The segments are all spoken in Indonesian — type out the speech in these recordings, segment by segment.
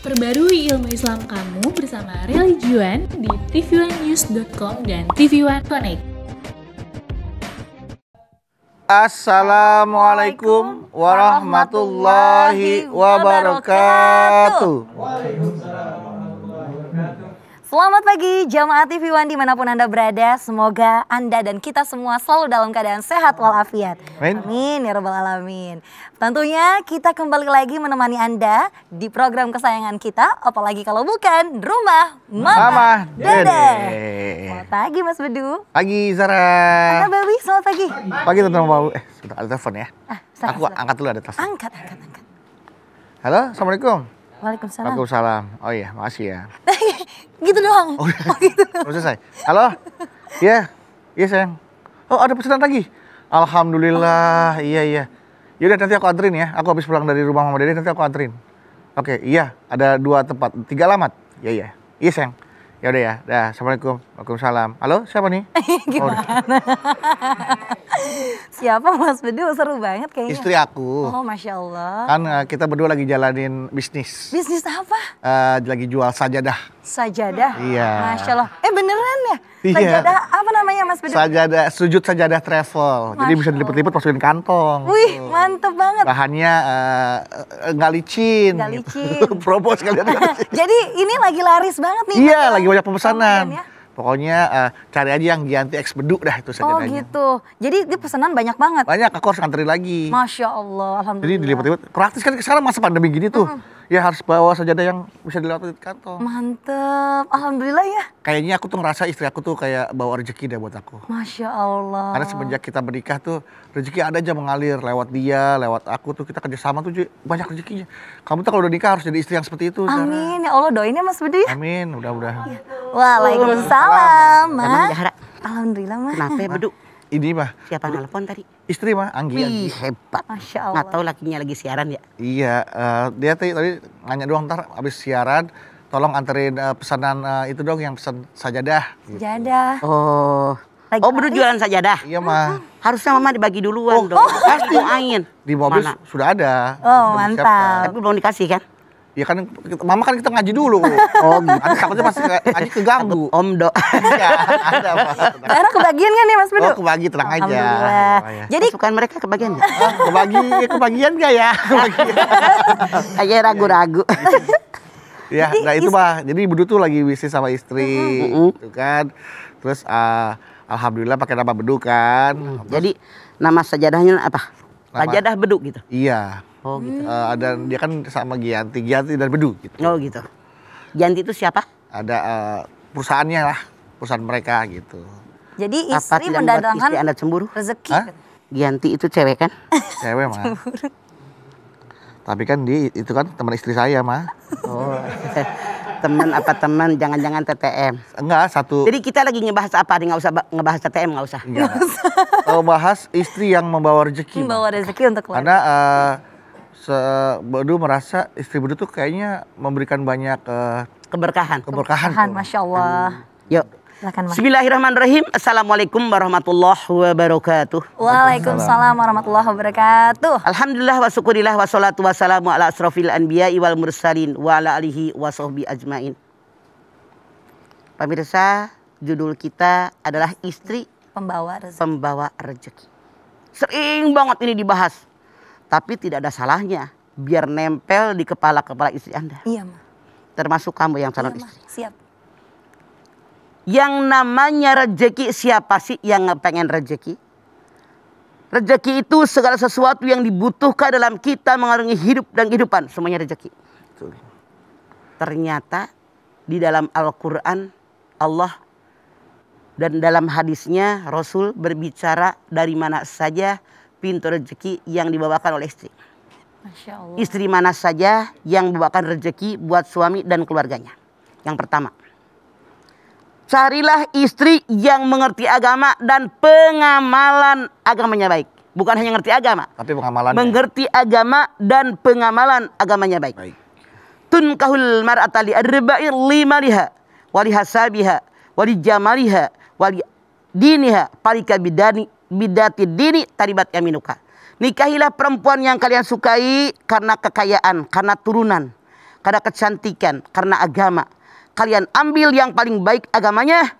Perbarui ilmu Islam kamu bersama Religion di tv dan tv One Connect. Assalamualaikum warahmatullahi wabarakatuh. Waalaikumsalam. Selamat pagi jamaah TV One dimanapun Anda berada. Semoga Anda dan kita semua selalu dalam keadaan sehat walafiat. Amin. Amin ya rabbal alamin. Tentunya kita kembali lagi menemani Anda di program kesayangan kita. Apalagi kalau bukan Rumah Mama, Mama Dede. Dede. Selamat pagi Mas Bedu. Pagi Zara. Anda Bawi, selamat pagi. Pagi teman-teman Bawi. Eh, sudah ada telepon ya. Ah, Aku sudah. angkat dulu ada telepon. Angkat, angkat, angkat. Halo, Assalamualaikum. Waalaikumsalam. Waalaikumsalam. Oh iya, makasih ya. gitu doang. Oh, iya. oh gitu. selesai. Halo? Iya. Yeah. Iya, yeah, sayang. Oh, ada pesanan lagi. Alhamdulillah. Oh. Iya, iya. Yaudah nanti aku anterin ya. Aku habis pulang dari rumah Mama Dede nanti aku anterin. Oke, iya. Ada dua tempat, tiga alamat. Iya, iya. Iya, sayang. Ya udah ya. Dah, Assalamualaikum. Waalaikumsalam. Halo, siapa nih? Gimana? Oh, Siapa Mas Bedu? Seru banget kayaknya. Istri aku. Oh, Masya Allah. Kan uh, kita berdua lagi jalanin bisnis. Bisnis apa? Uh, lagi jual sajadah. Sajadah? Iya. Masya Allah. Eh beneran ya? Iya. Sajadah apa namanya Mas Bedu? Sajadah, sujud sajadah travel. Masya Jadi bisa dilipet-lipet masukin kantong. Wih, mantep banget. Bahannya uh, licin. Gak gitu. licin. Gitu. Propos kalian. Jadi ini lagi laris banget nih. Iya, lagi banyak pemesanan. Kemudian ya. Pokoknya uh, cari aja yang Gianti X Beduk dah itu saja. Oh gitu. Jadi dia pesanan banyak banget. Banyak, aku harus ngantri lagi. Masya Allah, alhamdulillah. Jadi dilipat-lipat. Praktis kan sekarang masa pandemi gini tuh. Mm -hmm ya harus bawa sajadah yang bisa dilewati di kantong. Mantep, alhamdulillah ya. Kayaknya aku tuh ngerasa istri aku tuh kayak bawa rezeki deh buat aku. Masya Allah. Karena semenjak kita bernikah tuh rezeki ada aja mengalir lewat dia, lewat aku tuh kita kerjasama tuh banyak rezekinya. Kamu tuh kalau udah nikah harus jadi istri yang seperti itu. Amin Sarah. ya Allah doainnya Mas budi Amin, udah-udah. Ya. Waalaikumsalam, Mas. Alhamdulillah, Mas. Kenapa ya, ini mah. Siapa telepon tadi? Istri mah, Anggi. Wih, Anggi. hebat. Masya Allah. Nggak tahu lakinya lagi siaran ya? Iya, uh, dia tadi, tadi nanya doang ntar abis siaran, tolong anterin uh, pesanan uh, itu dong yang pesan sajadah. Gitu. Oh. Lagi oh, baru jualan sajadah? Iya, mah. Harusnya mama dibagi duluan oh, dong. Oh, pasti. angin. Di mobil Mana? sudah ada. Oh, mantap. Tapi belum dikasih kan? Ya kan mama kan kita ngaji dulu. Oh, gitu. Ada takutnya pasti ngaji keganggu. Takut om do. Iya, ada apa? kebagian kan ya Mas Bedu? Oh, kebagi tenang aja. Jadi bukan mereka kebagian enggak? Oh, ah, kebagi kebagian enggak ya? Kebagian. Aja ragu-ragu. Ya, Jadi, nah itu mah. Jadi Bedu tuh lagi bisnis sama istri, uh, -hmm. gitu kan. Terus uh, alhamdulillah pakai nama Bedu kan. jadi nama sajadahnya apa? sajadah Bedu gitu. Iya. Oh hmm. gitu. Uh, ada dia kan sama Gianti, Gianti dan Bedu gitu. Oh gitu. Gianti itu siapa? Ada uh, perusahaannya lah, perusahaan mereka gitu. Jadi istri Apa mendatangkan istri Anda cemburu? Rezeki. Hah? Gianti itu cewek kan? Cewek mah. Tapi kan dia itu kan teman istri saya mah. Oh. teman apa teman jangan-jangan TTM enggak satu jadi kita lagi ngebahas apa nih nggak usah ngebahas TTM nggak usah nggak usah bahas istri yang membawa rezeki membawa rezeki untuk keluarga. karena uh, se Bedu merasa istri Bedu tuh kayaknya memberikan banyak uh, keberkahan. Keberkahan. keberkahan Masya Allah. Hmm. Yuk. Bismillahirrahmanirrahim. Assalamualaikum warahmatullahi wabarakatuh. Waalaikumsalam warahmatullahi wabarakatuh. Alhamdulillah wa syukurillah wa salatu wassalamu ala asrafil anbiya wal mursalin wa ala alihi wa ajmain. Pemirsa, judul kita adalah istri pembawa rezeki. Pembawa rezeki. Sering banget ini dibahas tapi tidak ada salahnya biar nempel di kepala-kepala istri Anda. Iya, Ma. Termasuk kamu yang calon iya, Ma. Siap. Yang namanya rejeki siapa sih yang pengen rejeki? Rejeki itu segala sesuatu yang dibutuhkan dalam kita mengarungi hidup dan kehidupan. Semuanya rejeki. Ternyata di dalam Al-Quran Allah dan dalam hadisnya Rasul berbicara dari mana saja pintu rezeki yang dibawakan oleh istri. Masya Allah. Istri mana saja yang membawakan rezeki buat suami dan keluarganya. Yang pertama, carilah istri yang mengerti agama dan pengamalan agamanya baik. Bukan hanya ngerti agama, tapi pengamalan. Mengerti agama dan pengamalan agamanya baik. baik. Tunkahul mar'atali arba'ir lima liha wali hasabiha wali wali diniha parika bidani bidati diri taribat yaminuka. Nikahilah perempuan yang kalian sukai karena kekayaan, karena turunan, karena kecantikan, karena agama. Kalian ambil yang paling baik agamanya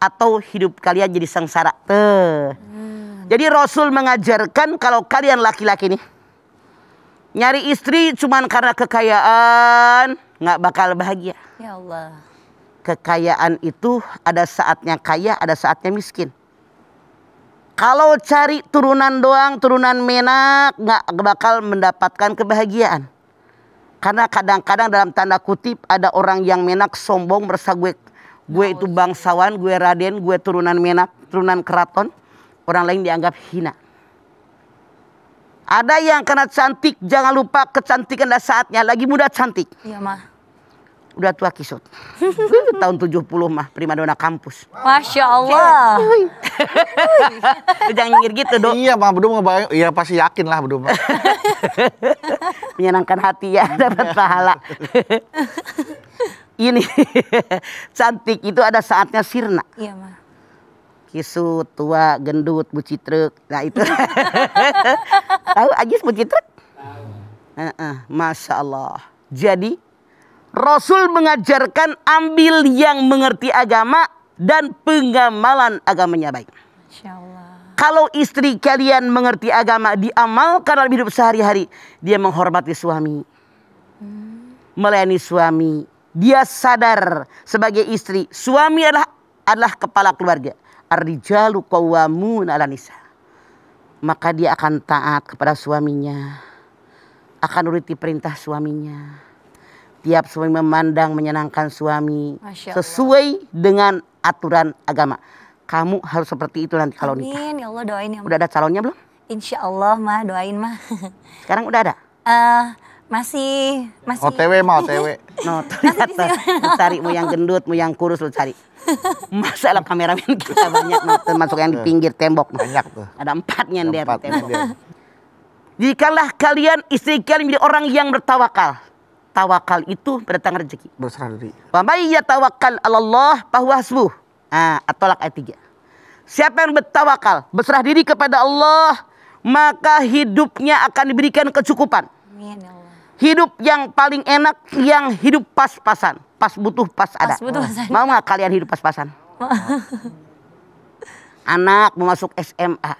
atau hidup kalian jadi sengsara. Tuh. Hmm. Jadi Rasul mengajarkan kalau kalian laki-laki nih nyari istri cuman karena kekayaan nggak bakal bahagia. Ya Allah. Kekayaan itu ada saatnya kaya, ada saatnya miskin. Kalau cari turunan doang, turunan menak, nggak bakal mendapatkan kebahagiaan. Karena kadang-kadang dalam tanda kutip ada orang yang menak sombong merasa gue gue itu bangsawan, gue raden, gue turunan menak, turunan keraton. Orang lain dianggap hina. Ada yang kena cantik, jangan lupa kecantikan dah saatnya. Lagi muda cantik. Iya mah udah tua kisut. Tahun 70 mah primadona kampus. Masya Allah. Jangan nyindir gitu, dong Iya, Mah, Bedum ngebayang. Iya, pasti yakin lah mah. Menyenangkan hati ya, iya. dapat pahala. Ini cantik itu ada saatnya sirna. Iya, Mah. Kisut, tua, gendut, bucitrek. Nah, itu. Tahu Ajis bucitrek? Tahu. Uh -uh, Masya Allah. Jadi Rasul mengajarkan ambil yang mengerti agama dan pengamalan agamanya baik. Kalau istri kalian mengerti agama, diamalkan dalam hidup sehari-hari, dia menghormati suami, hmm. melayani suami. Dia sadar sebagai istri, suami adalah adalah kepala keluarga. Ardijalu rijalu qawwamun 'ala nisa. Maka dia akan taat kepada suaminya, akan nuruti perintah suaminya tiap suami memandang menyenangkan suami sesuai dengan aturan agama. Kamu harus seperti itu nanti kalau nikah. Amin, ya Allah doain ya. Udah ada calonnya belum? Insya Allah mah doain mah. Sekarang udah ada? Uh, masih masih. OTW oh, mah OTW. No, ternyata cari mau yang gendut, mau yang kurus lu cari. Masalah kameramen kita banyak, no, termasuk yang di iya. pinggir tembok. Banyak tuh. Ada empat nyender empat tembok. Jikalah kalian istri kalian menjadi orang yang bertawakal tawakal itu berdatang rezeki. Berserah diri. Wa may yatawakkal 'alallah fahuwa hasbuh. Ah, At-Talaq ayat 3. Siapa yang bertawakal, berserah diri kepada Allah, maka hidupnya akan diberikan kecukupan. Amin ya Hidup yang paling enak yang hidup pas-pasan, pas butuh pas, pas ada. Butuh, pas Mau gak kalian hidup pas-pasan? Anak mau masuk SMA.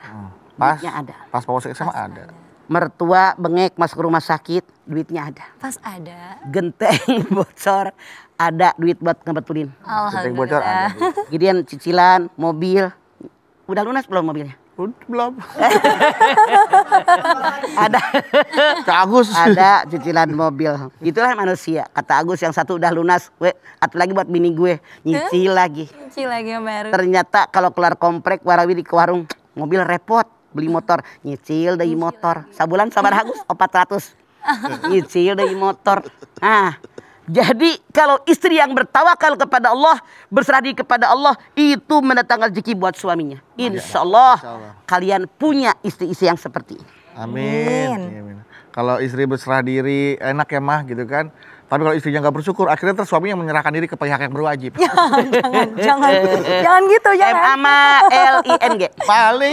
Pas, ada. Pas mau masuk SMA pas ada. ada mertua bengek masuk rumah sakit, duitnya ada. Pas ada. Genteng bocor, ada duit buat ngebetulin. Genteng bocor ada. kemudian cicilan, mobil. Udah lunas belum mobilnya? Belum. ada. Kak Agus. Ada cicilan mobil. Itulah manusia. Kata Agus yang satu udah lunas. we, atau lagi buat bini gue. Nyicil lagi. Nyicil lagi yang baru. Ternyata kalau keluar komplek, warawiri ke warung. Mobil repot beli motor nyicil dari motor sabulan sabar agus 400 nyicil dari motor nah jadi kalau istri yang bertawakal kepada Allah, berserah diri kepada Allah, itu mendatangkan rezeki buat suaminya. Insya Allah, kalian punya istri-istri yang seperti ini. Amin. Amin. Kalau istri berserah diri, enak ya mah gitu kan. Tapi kalau istrinya nggak bersyukur, akhirnya terus suaminya menyerahkan diri ke pihak yang berwajib. Ya, jangan, jangan, jangan gitu, ya. M A M L I N G. Paling.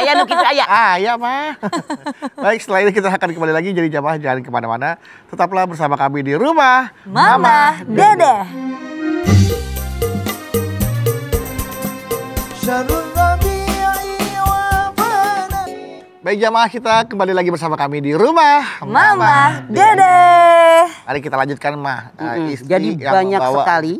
ayah nu ayah. Ayah mah. Baik, setelah ini kita akan kembali lagi jadi jamaah jangan kemana-mana. Tetaplah bersama kami di rumah. Mama, Mama Dede. Dede. Baik jamaah kita kembali lagi bersama kami di rumah Mama, Mama Dede. Mari kita lanjutkan mah. Mm -hmm. Jadi banyak sekali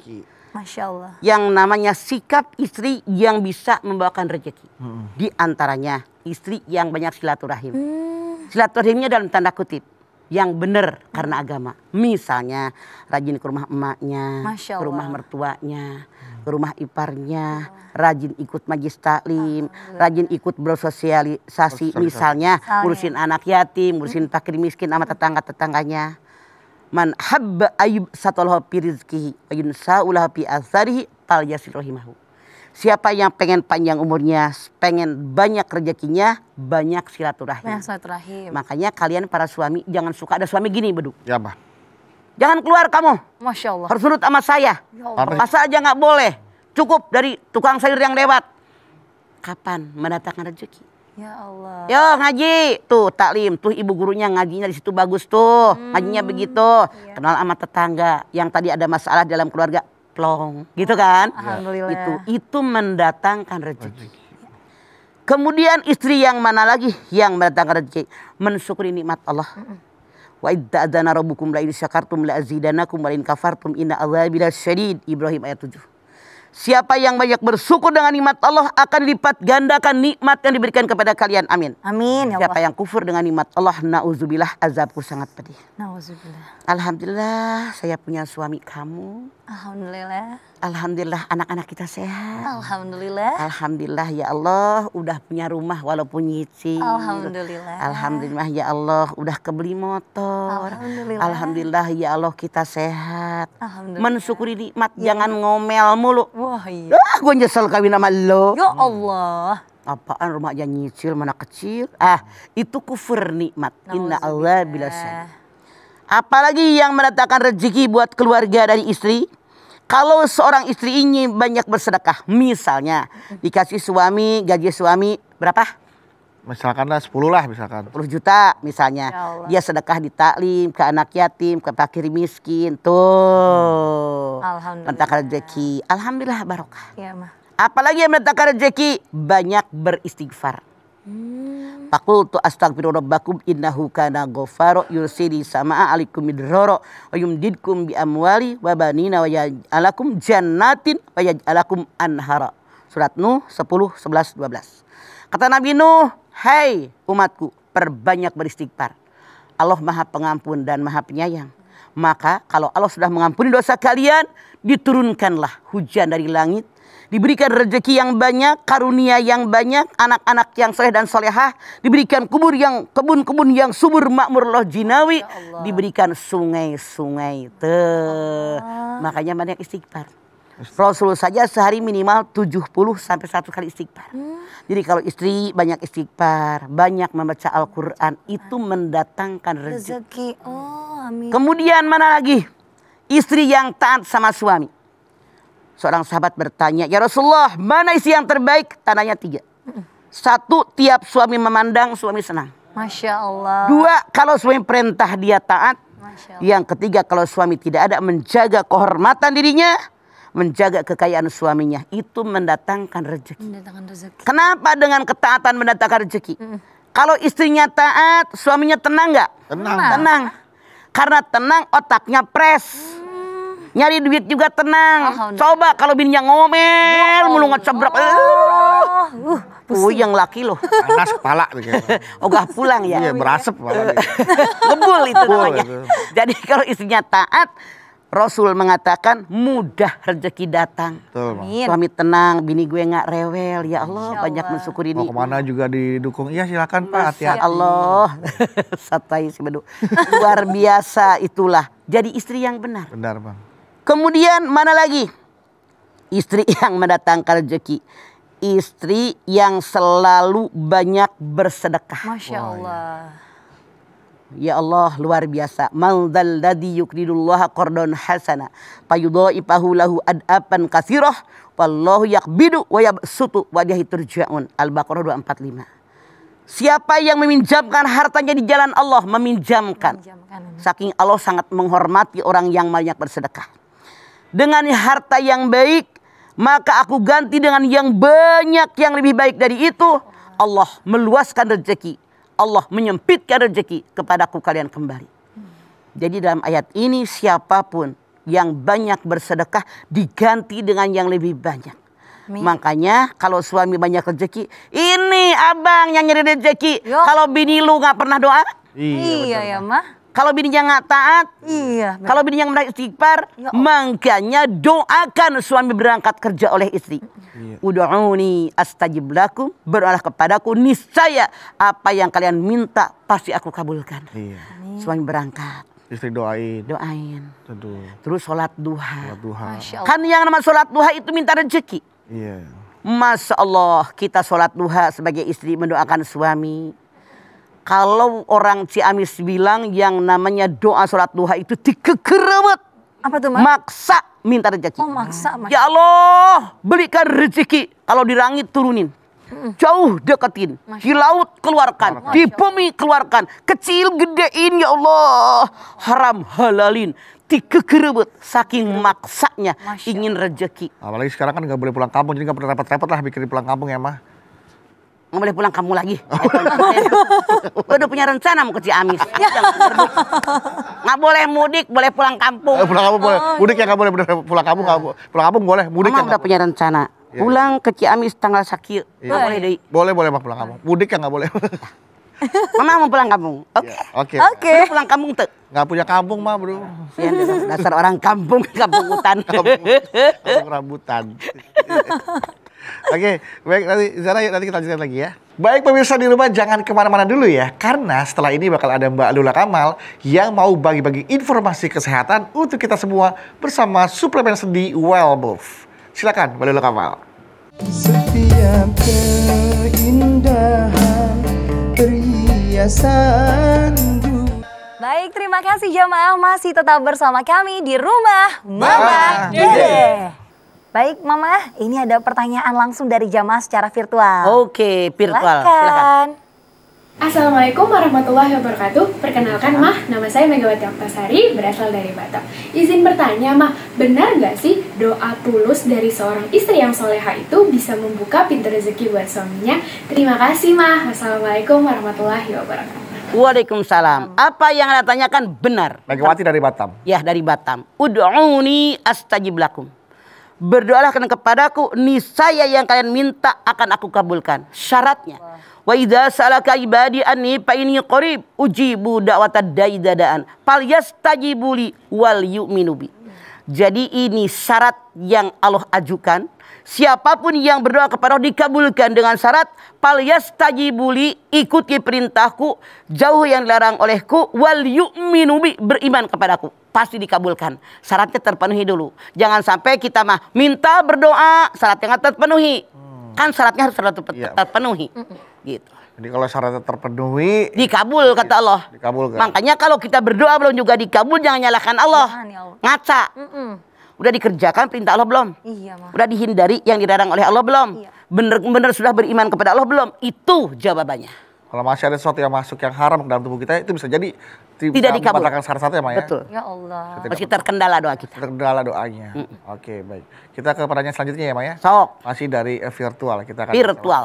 Masya Allah. yang namanya sikap istri yang bisa membawakan rezeki. Mm -hmm. Di antaranya istri yang banyak silaturahim. Mm. Silaturahimnya dalam tanda kutip yang benar karena agama. Misalnya rajin ke rumah emaknya, ke rumah mertuanya, ke rumah iparnya, rajin ikut majlis taklim, rajin ikut bersosialisasi misalnya ngurusin anak yatim, ngurusin fakir miskin sama tetangga-tetangganya. Man habba ayub satallahu fi rizqihi wa yunsa'ulahu fi atharihi fal yasirahimahu. Siapa yang pengen panjang umurnya, pengen banyak rezekinya, banyak silaturahim. Banyak silaturahim. Makanya kalian para suami jangan suka ada suami gini, beduk Ya, Pak Jangan keluar kamu. Masya Allah. Harus nurut sama saya. Ya Masa aja nggak boleh. Cukup dari tukang sayur yang lewat. Kapan mendatangkan rezeki? Ya Allah. Yo ngaji, tuh taklim, tuh ibu gurunya ngajinya di situ bagus tuh, hmm. ngajinya begitu. Ya. Kenal sama tetangga yang tadi ada masalah dalam keluarga, plong, gitu kan? Ya. Alhamdulillah. Itu itu mendatangkan rezeki. rezeki. Kemudian istri yang mana lagi yang mendatangkan rezeki? Mensyukuri nikmat Allah. Mm -mm Wa idza'adana rabbukum la in syakartum la azidanakum wa in kafartum inna azabi syadid. Ibrahim ayat 7. Siapa yang banyak bersyukur dengan nikmat Allah akan lipat gandakan nikmat yang diberikan kepada kalian. Amin. Amin. Ya Allah. Siapa yang kufur dengan nikmat Allah, nauzubillah azabku sangat pedih. Nauzubillah. Alhamdulillah saya punya suami kamu. Alhamdulillah. Alhamdulillah anak-anak kita sehat. Alhamdulillah. Alhamdulillah ya Allah udah punya rumah walaupun nyicil. Alhamdulillah. Alhamdulillah ya Allah udah kebeli motor. Alhamdulillah. Alhamdulillah ya Allah kita sehat. Alhamdulillah. Mensyukuri nikmat ya. jangan ngomel mulu. Wah iya. Ah gue nyesel kawin sama lo. Ya Allah. Apaan rumah aja nyicil mana kecil. Ah itu kufur nikmat. Inna Allah bila sehat. Apalagi yang mendatangkan rezeki buat keluarga dari istri. Kalau seorang istri ini banyak bersedekah, misalnya dikasih suami, gaji suami berapa? misalkanlah 10 lah misalkan. 10 juta misalnya. Ya dia sedekah di taklim ke anak yatim, ke fakir miskin. Tuh. Hmm. Alhamdulillah. rezeki. Alhamdulillah barokah. Ya, Apalagi yang mendatangkan rezeki banyak beristighfar. Hmm. Fakultu astagfiru rabbakum innahu kana ghafaro yursili sama'a alikum midroro wa yumdidkum bi amwali wa banina wa yaj'alakum jannatin wa yaj'alakum anhara. Surat Nuh 10, 11, 12. Kata Nabi Nuh, hei umatku, perbanyak beristighfar. Allah maha pengampun dan maha penyayang. Maka kalau Allah sudah mengampuni dosa kalian, diturunkanlah hujan dari langit diberikan rezeki yang banyak, karunia yang banyak, anak-anak yang soleh dan solehah, diberikan kubur yang kebun-kebun yang subur makmur loh jinawi, ya diberikan sungai-sungai. Tuh. Ah. Makanya banyak istighfar. Rasulullah Rasul saja sehari minimal 70 sampai satu kali istighfar. Hmm. Jadi kalau istri banyak istighfar, banyak membaca Al-Qur'an itu ah. mendatangkan rezeki. Oh, amin. Kemudian mana lagi? Istri yang taat sama suami Seorang sahabat bertanya, Ya Rasulullah mana isi yang terbaik? Tanahnya tiga. Satu, tiap suami memandang suami senang. Masya Allah. Dua, kalau suami perintah dia taat. Yang ketiga, kalau suami tidak ada menjaga kehormatan dirinya menjaga kekayaan suaminya itu mendatangkan rezeki. Mendatangkan rezeki. Kenapa dengan ketaatan mendatangkan rezeki? Mm. Kalau istrinya taat, suaminya tenang nggak? Tenang. Tenang. Karena tenang otaknya pres. Mm nyari duit juga tenang. Coba kalau yang ngomel, ya mulu ngecebrak. Oh, uh, puyang yang laki loh. Panas kepala. Ogah pulang ya. Iya berasap kepala. Ngebul itu namanya. Jadi kalau istrinya taat, Rasul mengatakan mudah rezeki datang. Betul, Suami tenang, bini gue nggak rewel. Ya Allah, Allah. banyak mensyukuri ini. Mau kemana juga didukung. Iya silakan Pak, hati-hati. Ya Allah, satai si Luar biasa itulah. Jadi istri yang benar. Benar Bang. Kemudian mana lagi? Istri yang mendatangkan rezeki. Istri yang selalu banyak bersedekah. Masya iya. Allah. Ya Allah luar biasa. Maldal ladhi yukridullaha qardon hasana. Payudha'ifahu lahu ad'apan kasiroh. Wallahu yakbidu wa yabsutu wa turja'un. Al-Baqarah 245. Siapa yang meminjamkan hartanya di jalan Allah meminjamkan. meminjamkan. Saking Allah sangat menghormati orang yang banyak bersedekah dengan harta yang baik, maka aku ganti dengan yang banyak yang lebih baik dari itu. Allah meluaskan rezeki. Allah menyempitkan rezeki kepadaku kalian kembali. Jadi dalam ayat ini siapapun yang banyak bersedekah diganti dengan yang lebih banyak. Mie. Makanya kalau suami banyak rezeki, ini abang yang nyari rezeki. Kalau bini lu gak pernah doa. Iya, iya ya mah. Kalau bininya nggak taat, iya. Kalau bininya nggak istighfar, ya makanya doakan suami berangkat kerja oleh istri. Iya. Udu'uni astajib lakum, berolah kepadaku niscaya apa yang kalian minta pasti aku kabulkan. Iya. Suami berangkat istri doain. Doain. Aduh. Terus sholat duha. Sholat duha. Kan yang nama sholat duha itu minta rezeki. Iya. Masya Allah kita sholat duha sebagai istri mendoakan suami. Kalau orang Ciamis bilang yang namanya doa sholat duha itu dikegerabat. Apa tuh Mak? Maksa minta rezeki. Oh maksa mas. Ya Allah belikan rezeki. Kalau di langit turunin. Hmm. Jauh deketin, Masya. di laut keluarkan, Masya. di bumi keluarkan, kecil gedein ya Allah, haram halalin, dikegerebet saking maksanya Masya. ingin rezeki. Apalagi sekarang kan gak boleh pulang kampung, jadi gak pernah repot-repot lah bikin pulang kampung ya mah nggak boleh pulang kamu lagi. Oh, iya. Gue udah punya rencana mau ke Ciamis. nggak boleh mudik, boleh pulang kampung. Eh, pulang kampung boleh. Oh, mudik ya iya. nggak boleh, pulang kampung boleh. Pulang kampung boleh, mudik Mama ya, udah punya rencana. Iya, pulang ke Ciamis tanggal sakit. boleh deh. Boleh, boleh mah pulang kampung. Mudik ya nggak boleh. Mama mau pulang kampung. Oke. Oke. Oke. pulang kampung tuh. Gak punya kampung mah bro. dasar orang kampung, kampung hutan. kampung, kampung rambutan. Oke, baik nanti Zara yuk nanti kita lanjutkan lagi ya. Baik pemirsa di rumah jangan kemana-mana dulu ya Karena setelah ini bakal ada Mbak Lula Kamal Yang mau bagi-bagi informasi kesehatan untuk kita semua Bersama suplemen sendi Well Move Silakan Mbak Lula Kamal Setiap keindahan perhiasan Baik, terima kasih jamaah masih tetap bersama kami di rumah Mama, Mama. Yeah. Yeah. Baik, Mama, ini ada pertanyaan langsung dari jamaah secara virtual. Oke, virtual. Silakan. Silakan. Assalamualaikum warahmatullahi wabarakatuh. Perkenalkan, Mah, nama saya Megawati Oktasari, berasal dari Batam. Izin bertanya, Mah, benar nggak sih doa tulus dari seorang istri yang soleha itu bisa membuka pintu rezeki buat suaminya? Terima kasih, Mah. Assalamualaikum warahmatullahi wabarakatuh. Waalaikumsalam. Apa yang Anda tanyakan benar. Megawati dari Batam. Ya, dari Batam. Udu'uni astajib lakum berdoalah kepadaku niscaya yang kalian minta akan aku kabulkan syaratnya wa idza salaka ibadi anni fa inni qarib ujibu da'wata da'idadan fal yastajibuli wal yu'minu bi jadi ini syarat yang Allah ajukan Siapapun yang berdoa kepada Allah dikabulkan dengan syarat palyas tajibuli ikuti perintahku jauh yang dilarang olehku wal yu'minu beriman kepadaku pasti dikabulkan syaratnya terpenuhi dulu jangan sampai kita mah minta berdoa syaratnya nggak terpenuhi hmm. kan syaratnya harus terpenuhi ya. gitu jadi kalau syaratnya terpenuhi dikabul iya, kata Allah. Dikabulkan. Makanya kalau kita berdoa belum juga dikabul jangan nyalahkan Allah. ya Allah. Ngaca. Mm -mm. Udah dikerjakan perintah Allah belum? Iya, Ma. Udah dihindari yang dilarang oleh Allah belum? Iya. Bener-bener sudah beriman kepada Allah belum? Itu jawabannya. Kalau masih ada sesuatu yang masuk yang haram ke dalam tubuh kita, itu bisa jadi tidak dikabulkan salah satu ya, ya? Betul. Ya Allah. Kita Masih terkendala doa kita. Terkendala doanya. Mm -mm. Oke, baik. Kita ke pertanyaan selanjutnya ya, Maya. Sok. Masih dari eh, virtual kita akan Virtual.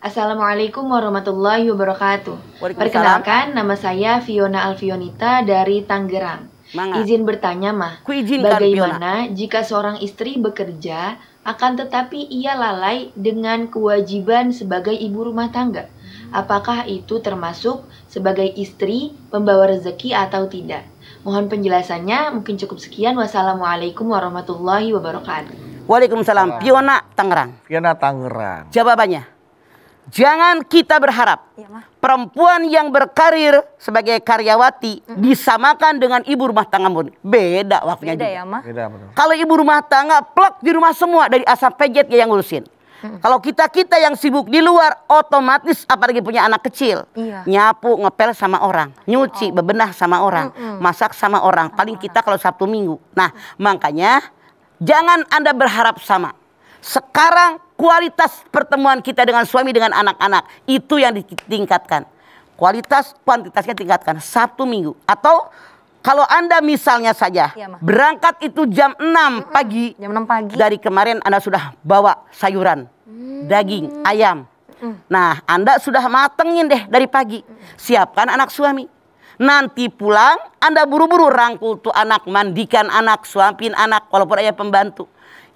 Assalamualaikum warahmatullahi wabarakatuh. Perkenalkan nama saya Fiona Alfionita dari Tangerang. Mangga. Izin bertanya, Mah. Ku izin Bagaimana jika seorang istri bekerja akan tetapi ia lalai dengan kewajiban sebagai ibu rumah tangga? Hmm. Apakah itu termasuk sebagai istri pembawa rezeki atau tidak? Mohon penjelasannya, mungkin cukup sekian. Wassalamualaikum warahmatullahi wabarakatuh. Waalaikumsalam. Piona Tangerang. Piona Tangerang. Jawabannya? Jangan kita berharap ya, perempuan yang berkarir sebagai karyawati hmm disamakan dengan ibu rumah tangga pun. Beda waktunya Beda juga. ya, Beda, Kalau ibu rumah tangga plek di rumah semua dari asap pejet yang ngurusin. hmm Kalau kita-kita yang sibuk di luar otomatis apalagi punya anak kecil, iya. nyapu, ngepel sama orang, nyuci, oh. bebenah sama orang, hmm, hmm masak sama orang. Paling ah. kita kalau Sabtu Minggu. Nah, hmm makanya jangan Anda berharap sama sekarang kualitas pertemuan kita dengan suami dengan anak-anak itu yang ditingkatkan. Kualitas kuantitasnya tingkatkan Sabtu minggu atau kalau Anda misalnya saja iya, berangkat itu jam 6 pagi. Jam 6 pagi. Dari kemarin Anda sudah bawa sayuran, hmm. daging, ayam. Mm. Nah, Anda sudah matengin deh dari pagi. Siapkan anak suami. Nanti pulang, Anda buru-buru rangkul tuh anak, mandikan anak, suapin anak, walaupun ayah pembantu.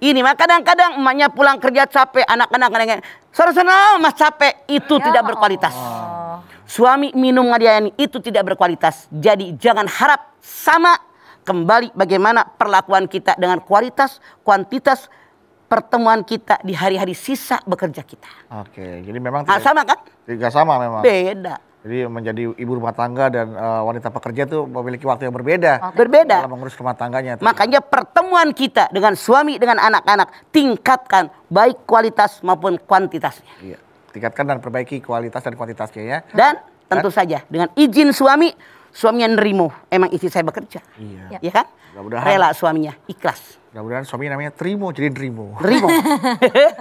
Ini mah kadang-kadang emaknya pulang kerja capek, anak-anak kadang Sana-sana mas capek, itu ya tidak Allah. berkualitas. Suami minum ngadayani, itu tidak berkualitas. Jadi jangan harap sama kembali bagaimana perlakuan kita dengan kualitas, kuantitas, pertemuan kita di hari-hari sisa bekerja kita. Oke, jadi memang ah, tidak, nah, sama kan? Tidak sama memang. Beda. Jadi menjadi ibu rumah tangga dan uh, wanita pekerja itu memiliki waktu yang berbeda. Berbeda. Dalam mengurus rumah tangganya. Tuh. Makanya pertemuan kita dengan suami, dengan anak-anak tingkatkan baik kualitas maupun kuantitasnya. Iya. Tingkatkan dan perbaiki kualitas dan kuantitasnya ya. Dan tentu dan, saja dengan izin suami, suaminya nerimo. Emang istri saya bekerja. Iya. Iya kan? Mudah Rela suaminya, ikhlas. Mudah-mudahan suami namanya Trimo, jadi Drimo. Drimo.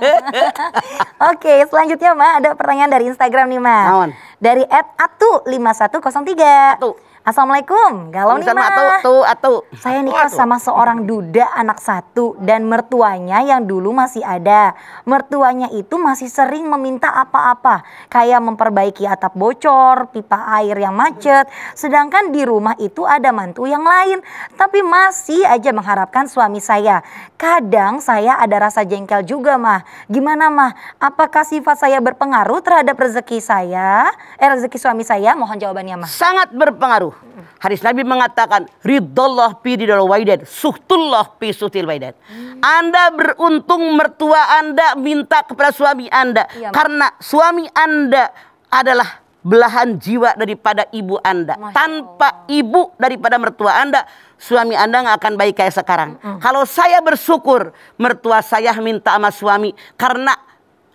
Oke, selanjutnya Ma, ada pertanyaan dari Instagram nih Ma. Dari at atu 5103. Atu. Assalamualaikum, galau nih mah. Atu, Saya nikah sama seorang duda anak satu dan mertuanya yang dulu masih ada. Mertuanya itu masih sering meminta apa-apa, kayak memperbaiki atap bocor, pipa air yang macet. Sedangkan di rumah itu ada mantu yang lain, tapi masih aja mengharapkan suami saya. Kadang saya ada rasa jengkel juga mah. Gimana mah? Apakah sifat saya berpengaruh terhadap rezeki saya? Eh rezeki suami saya? Mohon jawabannya mah. Sangat berpengaruh. Hadis Nabi mengatakan ridallah pi di waidat, suhtullah pi suhtil waidat. Hmm. Anda beruntung mertua Anda minta kepada suami Anda ya, karena suami Anda adalah belahan jiwa daripada ibu Anda. Masya Tanpa Allah. ibu daripada mertua Anda, suami Anda nggak akan baik kayak sekarang. -hmm. Kalau saya bersyukur mertua saya minta sama suami karena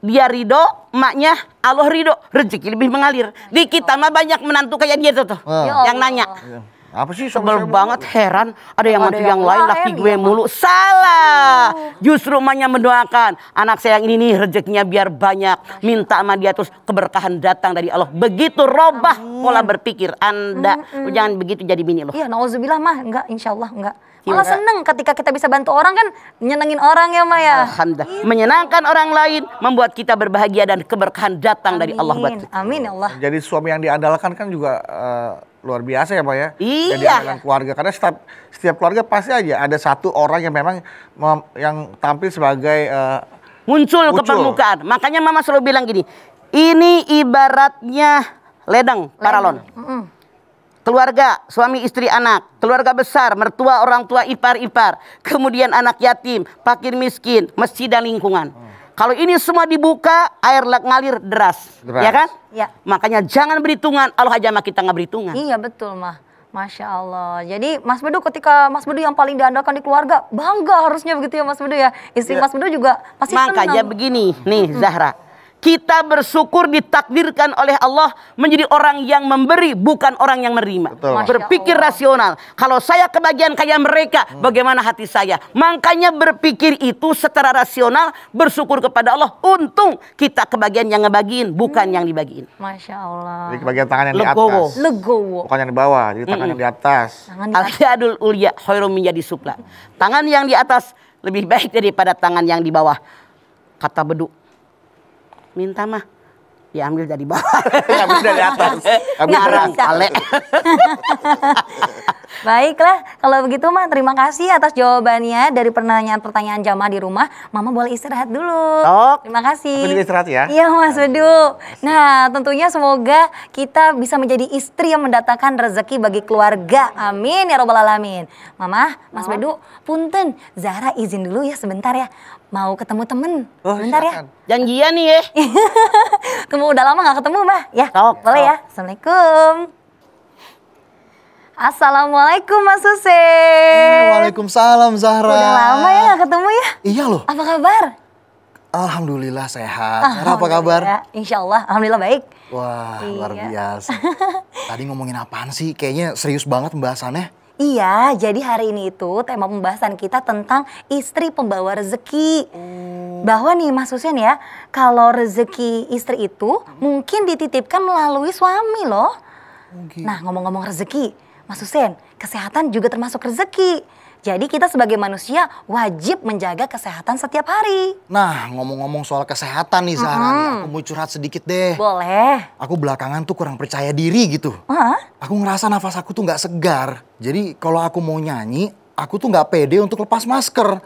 dia ridho, maknya Allah ridho, rezeki lebih mengalir. Di kita mah banyak menantu kayak dia tuh, tuh ya yang nanya. Ya. Apa sih sebel banget mulu. heran ada yang mantu yang, yang lain laki gue ya, mulu. Salah. Justru maknya mendoakan anak saya yang ini nih rezekinya biar banyak. Minta sama dia terus keberkahan datang dari Allah. Begitu robah pola berpikir Anda. Hmm, hmm. Jangan begitu jadi bini loh. Iya, nauzubillah mah enggak insyaallah enggak. Iya, Malah seneng ketika kita bisa bantu orang kan nyenengin orang ya Maya. Alhamdulillah. Gitu. Menyenangkan orang lain, membuat kita berbahagia dan keberkahan datang Amin. dari Allah buat kita. Amin ya Allah. Jadi suami yang diandalkan kan juga uh, luar biasa ya Maya. Iya. Jadi dengan keluarga karena setiap setiap keluarga pasti aja ada satu orang yang memang yang tampil sebagai uh, muncul, ke permukaan. Makanya Mama selalu bilang gini, ini ibaratnya ledeng, ledeng. paralon. Mm -mm keluarga, suami istri anak, keluarga besar, mertua, orang tua, ipar-ipar, kemudian anak yatim, fakir miskin, masjid dan lingkungan. Hmm. Kalau ini semua dibuka, air ngalir deras, deras. ya kan? Ya. Makanya jangan berhitungan, Allah aja mah kita nggak berhitungan. Iya betul mah. Masya Allah. Jadi Mas Bedu ketika Mas Bedu yang paling diandalkan di keluarga, bangga harusnya begitu ya Mas Bedu ya. Istri ya. Mas Bedu juga pasti Makanya senang. begini, nih hmm. Zahra kita bersyukur ditakdirkan oleh Allah menjadi orang yang memberi bukan orang yang menerima. Berpikir rasional. Kalau saya kebagian kayak mereka, hmm. bagaimana hati saya? Makanya berpikir itu secara rasional, bersyukur kepada Allah. Untung kita kebagian yang ngebagiin, bukan hmm. yang dibagiin. Masya Allah. Jadi kebagian tangan yang Legowo. di atas. Legowo. Bukan yang di bawah, jadi tangan hmm. yang di atas. Al-Qiyadul Ulya khairum menjadi supla. Tangan yang di atas lebih baik daripada tangan yang di bawah. Kata beduk minta mah diambil dari bawah, ambil dari atas, ambil dari atas. Baiklah, kalau begitu mah terima kasih atas jawabannya dari pertanyaan-pertanyaan jamaah di rumah. Mama boleh istirahat dulu. Tok. terima kasih. Aku istirahat ya. Iya Mas Bedu. Nah tentunya semoga kita bisa menjadi istri yang mendatangkan rezeki bagi keluarga. Amin ya robbal alamin. Mama, Mas Mama. Bedu, punten, Zahra izin dulu ya sebentar ya. Mau ketemu temen, oh, bentar ya. silakan. ya. Janjian nih ya. Eh. Kamu udah lama gak ketemu, mah. Ya, Tok, boleh Tok. ya. Assalamualaikum. Assalamualaikum Mas Hussein. Eh, Waalaikumsalam Zahra. Udah lama ya gak ketemu ya? Iya loh. Apa kabar? Alhamdulillah sehat. Alhamdulillah. apa kabar? Insya Allah, Alhamdulillah baik. Wah, iya. luar biasa. Tadi ngomongin apaan sih? Kayaknya serius banget pembahasannya. Iya, jadi hari ini itu tema pembahasan kita tentang istri pembawa rezeki. Hmm. Bahwa nih Mas Hussein ya, kalau rezeki istri itu mungkin dititipkan melalui suami loh. Mungkin. Oh, gitu. Nah, ngomong-ngomong rezeki, Mas Hussein, kesehatan juga termasuk rezeki. Jadi kita sebagai manusia wajib menjaga kesehatan setiap hari. Nah, ngomong-ngomong soal kesehatan nih Zahra, mm -hmm. aku mau curhat sedikit deh. Boleh. Aku belakangan tuh kurang percaya diri gitu. Uh Aku ngerasa nafas aku tuh nggak segar. Jadi kalau aku mau nyanyi, aku tuh nggak pede untuk lepas masker.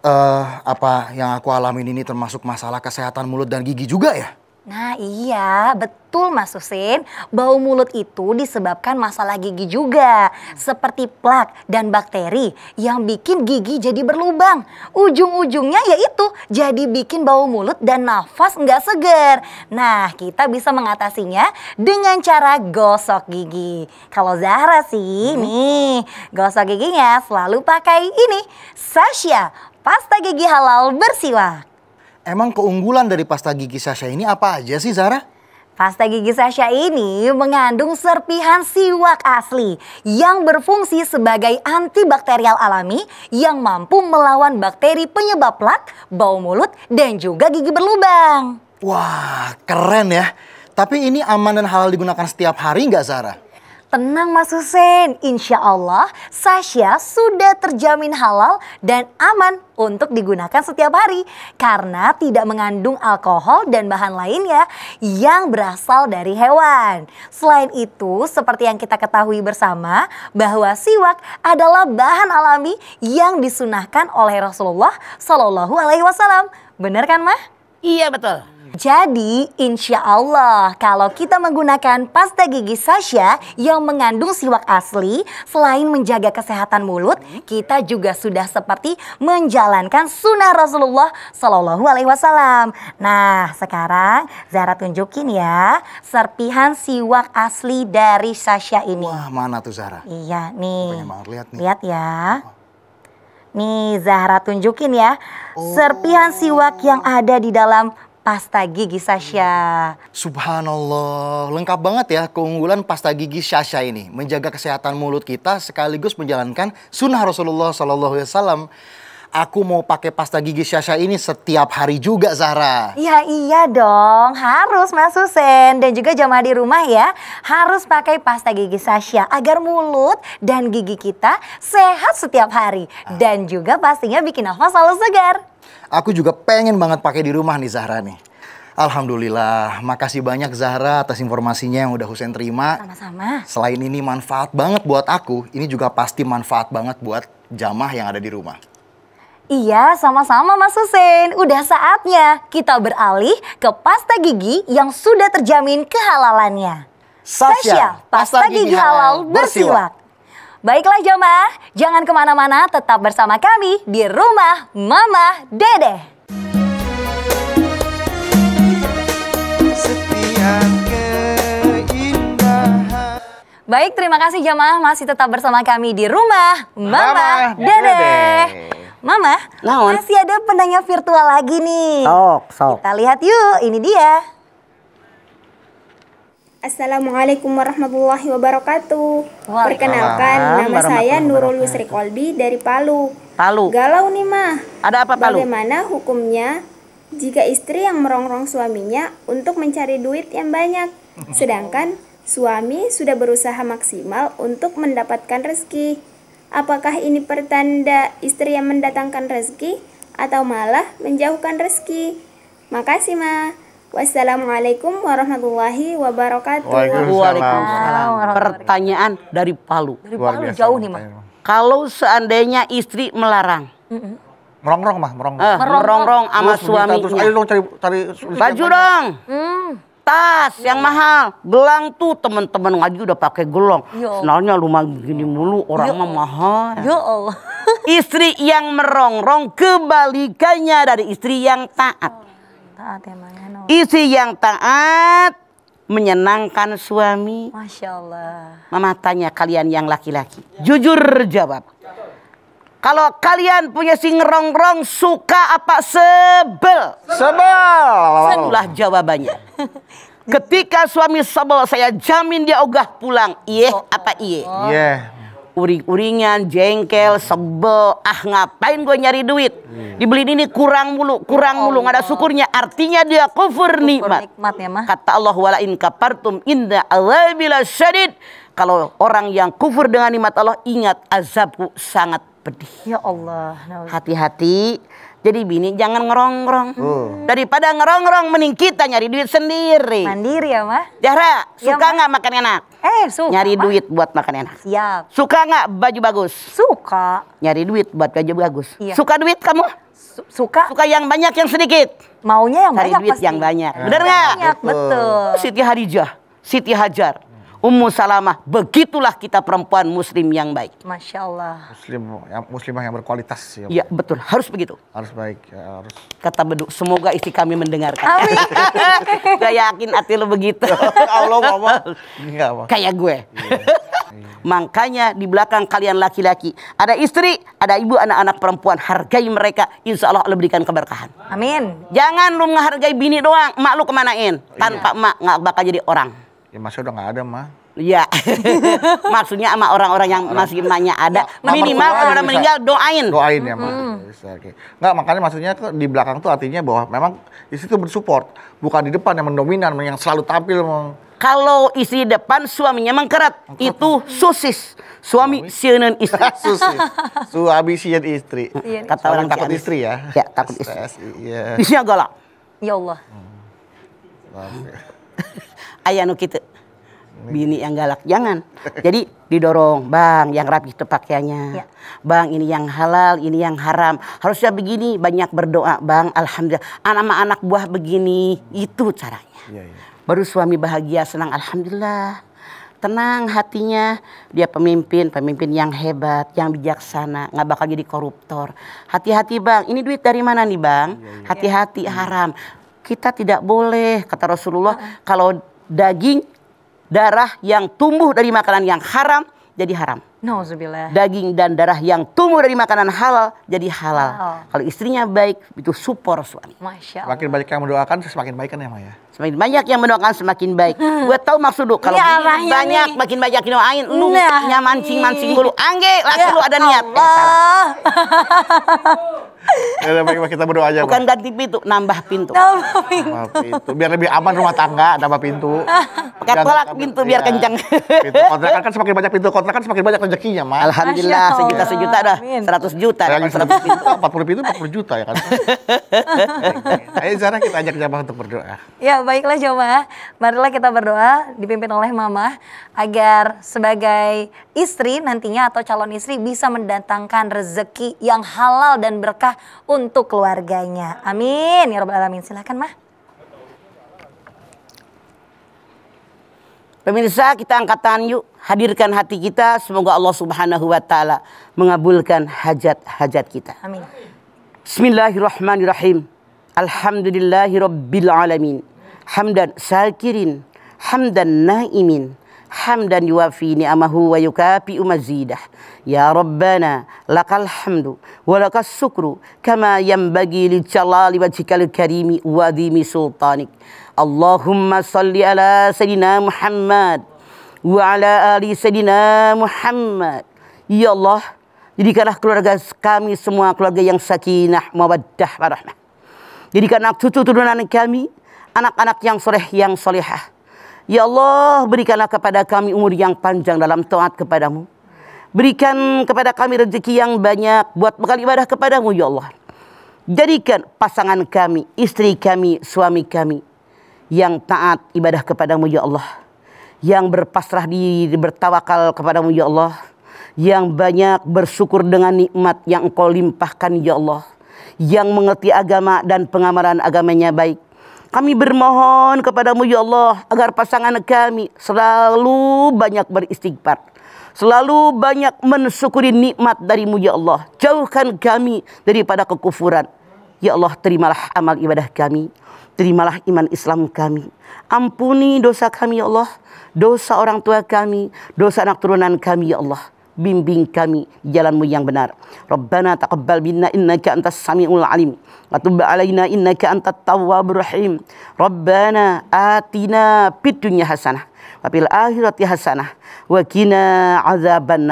Uh, apa yang aku alamin ini termasuk masalah kesehatan mulut dan gigi juga ya? Nah iya betul Mas Husin, bau mulut itu disebabkan masalah gigi juga. Seperti plak dan bakteri yang bikin gigi jadi berlubang. Ujung-ujungnya yaitu jadi bikin bau mulut dan nafas nggak seger. Nah kita bisa mengatasinya dengan cara gosok gigi. Kalau Zahra sih hmm. nih gosok giginya selalu pakai ini. Sasha, pasta gigi halal bersiwak. Emang keunggulan dari pasta gigi Sasha ini apa aja sih Zara? Pasta gigi Sasha ini mengandung serpihan siwak asli yang berfungsi sebagai antibakterial alami yang mampu melawan bakteri penyebab plak, bau mulut, dan juga gigi berlubang. Wah, keren ya. Tapi ini aman dan halal digunakan setiap hari nggak Zara? Tenang Mas Hussein, insya Allah Sasha sudah terjamin halal dan aman untuk digunakan setiap hari karena tidak mengandung alkohol dan bahan lainnya yang berasal dari hewan. Selain itu, seperti yang kita ketahui bersama bahwa siwak adalah bahan alami yang disunahkan oleh Rasulullah Shallallahu Alaihi Wasallam. Benar kan, Mah? Iya betul. Jadi, insya Allah, kalau kita menggunakan pasta gigi Sasha yang mengandung siwak asli, selain menjaga kesehatan mulut, kita juga sudah seperti menjalankan sunnah Rasulullah Shallallahu Alaihi Wasallam. Nah, sekarang Zara tunjukin ya serpihan siwak asli dari Sasha ini. Wah, mana tuh Zara? Iya, nih. lihat nih. Lihat ya. Nih Zahra tunjukin ya, oh. serpihan siwak yang ada di dalam pasta gigi Sasha. Subhanallah, lengkap banget ya keunggulan pasta gigi Sasha ini. Menjaga kesehatan mulut kita sekaligus menjalankan sunnah Rasulullah Sallallahu Alaihi Wasallam. Aku mau pakai pasta gigi Sasha ini setiap hari juga, Zara. Iya iya dong, harus Mas Husen dan juga jamaah di rumah ya. Harus pakai pasta gigi Sasha agar mulut dan gigi kita sehat setiap hari. Ah. Dan juga pastinya bikin nafas selalu segar. Aku juga pengen banget pakai di rumah nih Zahra nih. Alhamdulillah, makasih banyak Zahra atas informasinya yang udah Husen terima. Sama-sama. Selain ini manfaat banget buat aku, ini juga pasti manfaat banget buat jamah yang ada di rumah. Iya, sama-sama Mas Husein. Udah saatnya kita beralih ke pasta gigi yang sudah terjamin kehalalannya. Sasha, pasta, pasta gigi, gigi halal bersiwak. Baiklah jemaah, jangan kemana-mana, tetap bersama kami di rumah Mama Dede. Baik, terima kasih jemaah, masih tetap bersama kami di rumah Mama, Mama Dede. Dede. Mama, Naon. masih ada penanya virtual lagi nih. Sok, sok. Kita lihat yuk, ini dia. Assalamualaikum warahmatullahi wabarakatuh. Perkenalkan nama saya Nurul Yusri Kolbi dari Palu. Palu. Galau nih mah. Ada apa Palu? Bagaimana hukumnya jika istri yang merongrong suaminya untuk mencari duit yang banyak, sedangkan suami sudah berusaha maksimal untuk mendapatkan rezeki? Apakah ini pertanda istri yang mendatangkan rezeki atau malah menjauhkan rezeki? Makasih mah. Wassalamualaikum warahmatullahi wabarakatuh. Waalaikumsalam. Pertanyaan dari Palu. Dari Palu jauh nih, mas. Kalau seandainya istri melarang, mm merongrong mah merongrong eh, merongrong sama suami terus ayo dong cari cari baju dong mm. tas yang mahal gelang tuh teman-teman ngaji udah pakai gelang senalnya lumayan gini mulu orang mah mahal ya Allah istri yang merongrong kebalikannya dari istri yang taat taat ya, ya, Istri yang taat menyenangkan suami. Masya Allah. Mama tanya kalian yang laki-laki. Ya. Jujur jawab. Kalau kalian punya si ngerongrong suka apa sebel? Sebel. Sebelah jawabannya. Ketika suami sebel saya jamin dia ogah pulang. Iya, oh, apa Iya. Oh. Yeah uring-uringan, jengkel, sebel, ah ngapain gue nyari duit? Hmm. Dibeliin ini kurang mulu, kurang oh mulu, nggak ada syukurnya. Artinya dia kufur, nikmat. nikmat ya, mah. Kata Allah wala in kapartum inda bila syadid. Kalau orang yang kufur dengan nikmat Allah ingat azabku sangat pedih. Ya Allah. Hati-hati. Jadi bini jangan ngerongrong. Hmm. Daripada ngerongrong mending kita nyari duit sendiri. Mandiri ya, Mah. Jahra, ya, suka nggak makan enak? Eh, suka. Nyari apa? duit buat makan enak. Siap. Suka nggak baju bagus? Suka. Nyari duit buat baju bagus. Iya. Suka duit kamu? suka. Suka yang banyak yang sedikit. Maunya yang Cari banyak duit pasti. Ah, yang banyak. bener nggak? Betul. Betul. Siti Harijah, Siti Hajar, Ummu Salamah. Begitulah kita perempuan muslim yang baik. Masya Allah. Muslim, yang, muslimah yang berkualitas. Ya, ya betul. Harus begitu. Harus baik. Ya, harus. Kata beduk, semoga istri kami mendengarkan. Amin. Gak yakin hati lo begitu. Allah ngomong. Enggak, Kayak gue. Yeah. Iya. Makanya di belakang kalian laki-laki. Ada istri, ada ibu, anak-anak perempuan. Hargai mereka. Insya Allah Allah berikan keberkahan. Amin. Jangan lu menghargai bini doang. Mak lu kemanain. Iya. Tanpa yeah. mak nggak bakal jadi orang. Ya masih udah nggak ada mah. Iya. Maksudnya sama orang-orang yang masih nanya ada, nah, minimal kalau orang meninggal doain. Doain ya, hmm. Oke. Enggak, makanya maksudnya di belakang tuh artinya bahwa memang di situ bersupport, bukan di depan yang mendominan, yang selalu tampil kalau isi depan suaminya mengkeret itu sosis suami sienan istri sosis suami sienan istri iya. kata orang takut istri ya ya takut istri iya isinya galak ya Allah hmm. ayah nu kita Bini yang galak, jangan. Jadi didorong, bang yang rapi itu pakaiannya. Ya. Bang ini yang halal, ini yang haram. Harusnya begini, banyak berdoa bang, alhamdulillah. Anak-anak buah begini, itu caranya. Ya, ya. Baru suami bahagia, senang, alhamdulillah tenang hatinya dia pemimpin pemimpin yang hebat yang bijaksana nggak bakal jadi koruptor hati-hati bang ini duit dari mana nih bang iya, iya. hati-hati iya. haram kita tidak boleh kata Rasulullah kalau daging, darah yang tumbuh dari makanan yang haram jadi haram. Nauzubillah. Daging dan darah yang tumbuh dari makanan halal jadi halal. Oh. Kalau istrinya baik itu support suami. Masya Allah. Makin banyak yang mendoakan semakin baik kan ya Maya? Semakin banyak yang mendoakan semakin baik. Gue tau maksud lu kalau ya, ya banyak nih. makin banyak doain lu nah, nyaman mancing-mancing dulu. Angge laki ya, lu ada niat. Allah. Eh, salah. ya, kita berdoa aja. Bukan ganti pintu, nambah pintu. Nambah pintu. Biar lebih aman rumah tangga, nambah pintu. Pakai tolak pintu biar ya. kencang. kontrakan kan semakin banyak pintu kontrakan semakin banyak rezekinya, Mas. Alhamdulillah sejuta sejuta dah, seratus juta. Yang seratus pintu, empat puluh pintu empat puluh juta ya kan. Ayo Zara kita ajak jamaah untuk berdoa. Ya, baiklah Joma. Marilah kita berdoa dipimpin oleh Mama agar sebagai istri nantinya atau calon istri bisa mendatangkan rezeki yang halal dan berkah untuk keluarganya. Amin. Ya Rabbal Alamin. Silakan, Mah. Pemirsa, kita angkat tangan yuk. Hadirkan hati kita, semoga Allah Subhanahu wa taala mengabulkan hajat-hajat kita. Amin. Bismillahirrahmanirrahim. Alhamdulillahirabbil alamin hamdan syakirin hamdan naimin hamdan yuafi amahu wa yukafi mazidah ya rabbana lakal hamdu wa lakas syukru kama yanbaghi li jalali wajhikal karimi wa dhimi sultanik Allahumma salli ala sayyidina Muhammad wa ala ali sayyidina Muhammad ya Allah jadikanlah keluarga kami semua keluarga yang sakinah mawaddah warahmah jadikanlah cucu turunan kami anak-anak yang soleh yang solehah. Ya Allah berikanlah kepada kami umur yang panjang dalam taat kepadamu. Berikan kepada kami rezeki yang banyak buat bekal ibadah kepadamu ya Allah. Jadikan pasangan kami, istri kami, suami kami yang taat ibadah kepadamu ya Allah. Yang berpasrah diri, bertawakal kepadamu ya Allah. Yang banyak bersyukur dengan nikmat yang engkau limpahkan ya Allah. Yang mengerti agama dan pengamalan agamanya baik kami bermohon kepadamu ya Allah agar pasangan kami selalu banyak beristighfar. Selalu banyak mensyukuri nikmat darimu ya Allah. Jauhkan kami daripada kekufuran. Ya Allah terimalah amal ibadah kami. Terimalah iman Islam kami. Ampuni dosa kami ya Allah. Dosa orang tua kami. Dosa anak turunan kami ya Allah bimbing kami jalanmu yang benar. Rabbana taqabbal minna innaka antas samiul alim. Wa tub alaina innaka antat tawwabur rahim. Rabbana atina fid dunya hasanah wa fil akhirati hasanah wa qina azaban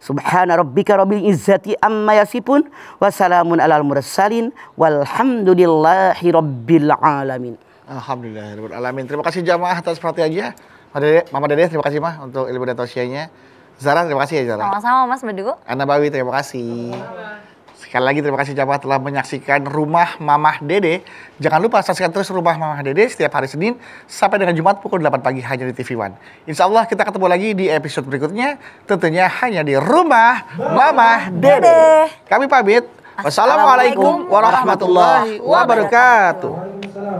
Subhana rabbika rabbil izzati amma yasifun wa salamun alal mursalin walhamdulillahi rabbil alamin. Alhamdulillah alamin. Terima kasih jamaah atas perhatiannya. Mama Dede, Mama Dede terima kasih mah untuk ilmu dan tausiahnya. Zara, terima kasih ya Zara. Sama-sama Mas Bedu. Ana Bawi terima kasih. Sekali lagi terima kasih Jawa telah menyaksikan Rumah Mamah Dede. Jangan lupa saksikan terus Rumah Mamah Dede setiap hari Senin sampai dengan Jumat pukul 8 pagi hanya di TV One. Insya Allah kita ketemu lagi di episode berikutnya. Tentunya hanya di Rumah Mamah Dede. Dede. Kami pamit. Wassalamualaikum warahmatullahi wabarakatuh.